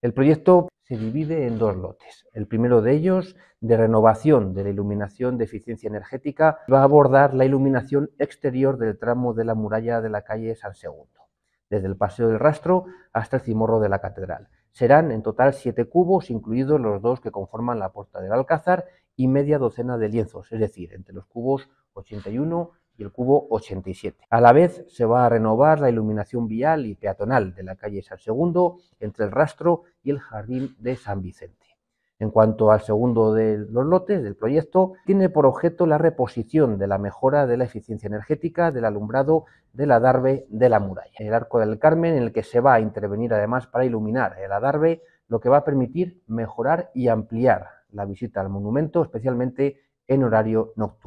El proyecto se divide en dos lotes. El primero de ellos, de renovación de la iluminación de eficiencia energética, va a abordar la iluminación exterior del tramo de la muralla de la calle San Segundo, desde el Paseo del Rastro hasta el cimorro de la Catedral. Serán en total siete cubos, incluidos los dos que conforman la puerta del Alcázar, y media docena de lienzos, es decir, entre los cubos 81, y el cubo 87. A la vez se va a renovar la iluminación vial y peatonal de la calle San Segundo entre el rastro y el jardín de San Vicente. En cuanto al segundo de los lotes del proyecto, tiene por objeto la reposición de la mejora de la eficiencia energética del alumbrado del la de la muralla, el Arco del Carmen, en el que se va a intervenir además para iluminar el Adarve, lo que va a permitir mejorar y ampliar la visita al monumento, especialmente en horario nocturno.